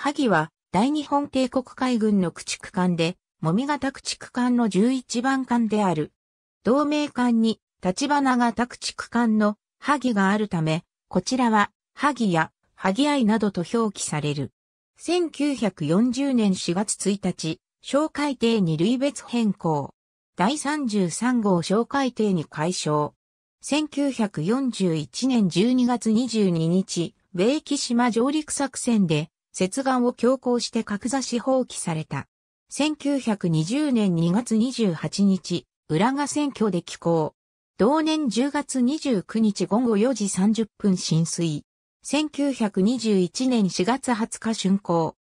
萩は大日本帝国海軍の駆逐艦で、もみがた駆逐艦の11番艦である。同盟艦に、立花型駆逐艦の萩があるため、こちらは、萩や、萩愛などと表記される。1940年4月1日、小海底に類別変更。第33号小海底に解消。1941年12月22日、米木島上陸作戦で、接岸を強行して格差し放棄された。1920年2月28日、浦賀選挙で寄港。同年10月29日午後4時30分浸水。1921年4月20日春行。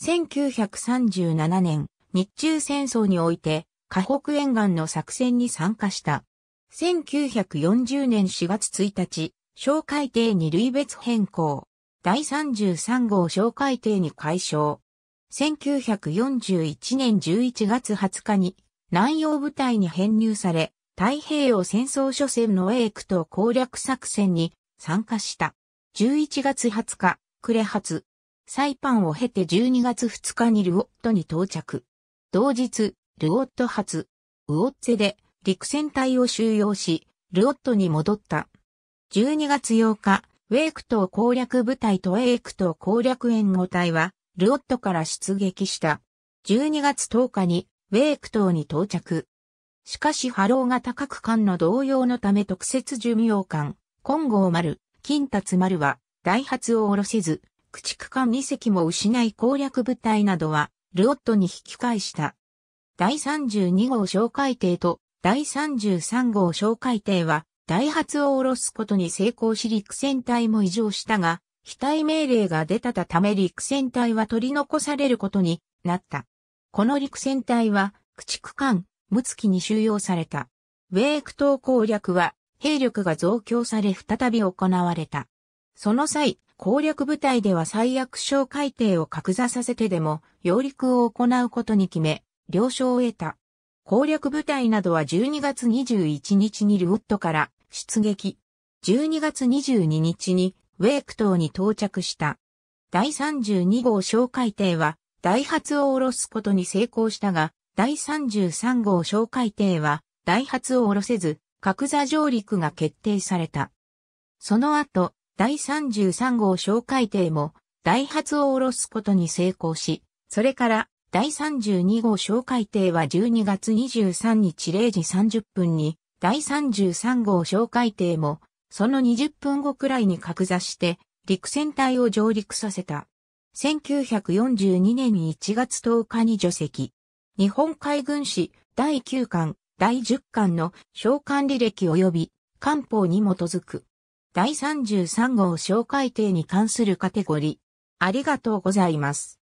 1937年、日中戦争において、河北沿岸の作戦に参加した。1940年4月1日、小海底に類別変更。第33号小海底に解消。1941年11月20日に南洋部隊に編入され、太平洋戦争初戦の英区と攻略作戦に参加した。11月20日、レ発。サイパンを経て12月2日にルオットに到着。同日、ルオット発。ウオッツェで陸戦隊を収容し、ルオットに戻った。12月8日、ウェイク島攻略部隊とウェイク島攻略援護隊は、ルオットから出撃した。12月10日に、ウェイク島に到着。しかし波浪が高く艦の動揺のため特設寿命艦、金剛丸、金達丸は、大発を下ろせず、駆逐艦2隻も失い攻略部隊などは、ルオットに引き返した。第32号小海艇と第33号小海艇は、大発を下ろすことに成功し陸戦隊も異常したが、非対命令が出たため陸戦隊は取り残されることになった。この陸戦隊は、駆逐艦、無月に収容された。ウェーク島攻略は、兵力が増強され再び行われた。その際、攻略部隊では最悪小海底を格座させてでも、揚陸を行うことに決め、了承を得た。攻略部隊などは12月21日にルウットから出撃。12月22日にウェイク島に到着した。第32号小海艇は、ダイハツを下ろすことに成功したが、第33号小海艇は、ダイハツを下ろせず、格座上陸が決定された。その後、第33号小海艇も、ダイハツを下ろすことに成功し、それから、第32号小海艇は12月23日0時30分に、第33号小海艇も、その20分後くらいに格座して、陸戦隊を上陸させた。1942年1月10日に除籍。日本海軍史第9巻、第10巻の召喚履歴及び官報に基づく。第33号小海艇に関するカテゴリー。ありがとうございます。